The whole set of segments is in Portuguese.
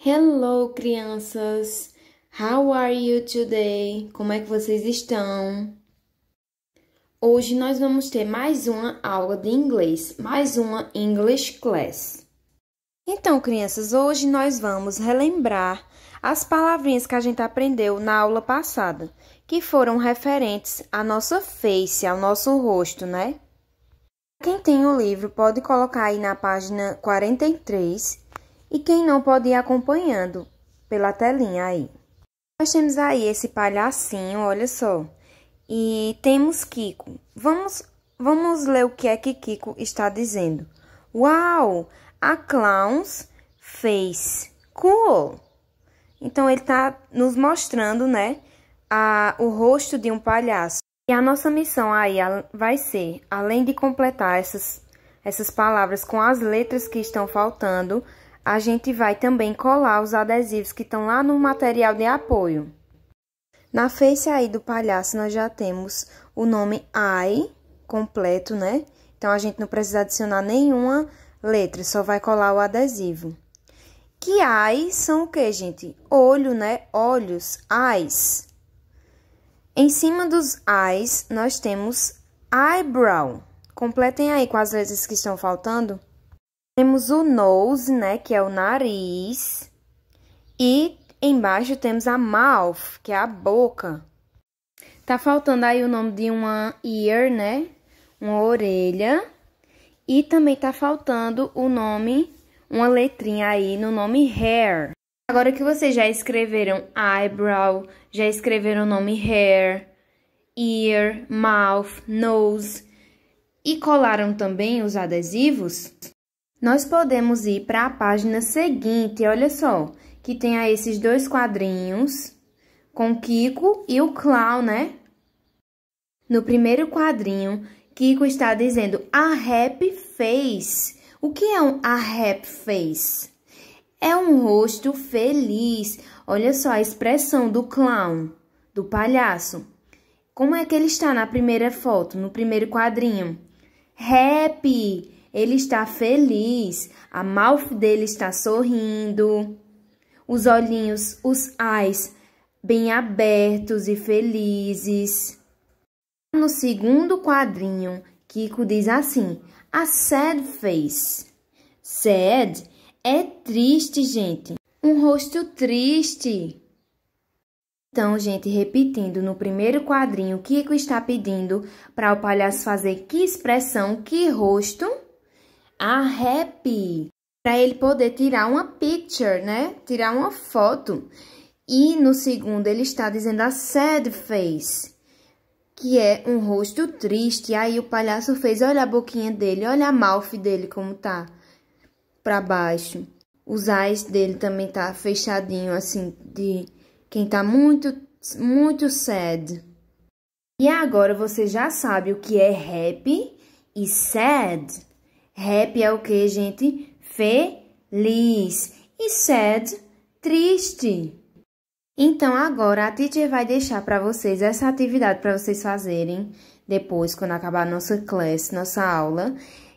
Hello, crianças! How are you today? Como é que vocês estão? Hoje nós vamos ter mais uma aula de inglês, mais uma English Class. Então, crianças, hoje nós vamos relembrar as palavrinhas que a gente aprendeu na aula passada, que foram referentes à nossa face, ao nosso rosto, né? Quem tem o livro pode colocar aí na página 43 e quem não pode ir acompanhando pela telinha aí. Nós temos aí esse palhacinho, olha só. E temos Kiko. Vamos, vamos ler o que é que Kiko está dizendo. Uau! A Clowns fez. Cool! Então, ele está nos mostrando, né, a, o rosto de um palhaço. E a nossa missão aí vai ser, além de completar essas, essas palavras com as letras que estão faltando, a gente vai também colar os adesivos que estão lá no material de apoio. Na face aí do palhaço, nós já temos o nome AI completo, né? Então, a gente não precisa adicionar nenhuma letra, só vai colar o adesivo. Que eyes são o que, gente? Olho, né? Olhos, eyes. Em cima dos eyes, nós temos eyebrow. Completem aí com as letras que estão faltando. Temos o nose, né, que é o nariz. E embaixo temos a mouth, que é a boca. Tá faltando aí o nome de uma ear, né? Uma orelha. E também tá faltando o nome, uma letrinha aí no nome hair. Agora que vocês já escreveram eyebrow, já escreveram o nome hair, ear, mouth, nose e colaram também os adesivos, nós podemos ir para a página seguinte, olha só, que tem aí esses dois quadrinhos com Kiko e o Clown, né? No primeiro quadrinho, Kiko está dizendo a rap face. O que é um a rap face? É um rosto feliz. Olha só a expressão do clown, do palhaço. Como é que ele está na primeira foto, no primeiro quadrinho? Happy. Ele está feliz, a mouth dele está sorrindo, os olhinhos, os eyes, bem abertos e felizes. No segundo quadrinho, Kiko diz assim: A sad face. Sad é triste, gente. Um rosto triste. Então, gente, repetindo, no primeiro quadrinho, Kiko está pedindo para o palhaço fazer que expressão, que rosto? a happy, para ele poder tirar uma picture, né? Tirar uma foto. E no segundo ele está dizendo a sad face, que é um rosto triste. Aí o palhaço fez, olha a boquinha dele, olha a mouth dele como tá para baixo. Os eyes dele também tá fechadinho assim de quem tá muito muito sad. E agora você já sabe o que é happy e sad. Happy é o que, gente? Feliz. E sad, triste. Então, agora a teacher vai deixar para vocês essa atividade para vocês fazerem depois, quando acabar nossa classe, nossa aula,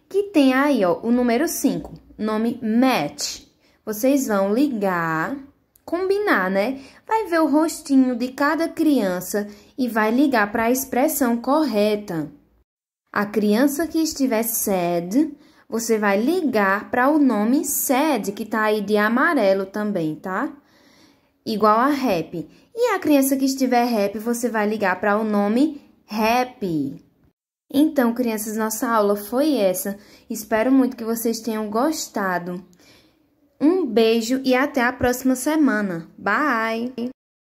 que tem aí, ó, o número 5, nome match. Vocês vão ligar, combinar, né? Vai ver o rostinho de cada criança e vai ligar para a expressão correta. A criança que estiver sad, você vai ligar para o nome sad, que está aí de amarelo também, tá? Igual a happy. E a criança que estiver happy, você vai ligar para o nome happy. Então, crianças, nossa aula foi essa. Espero muito que vocês tenham gostado. Um beijo e até a próxima semana. Bye!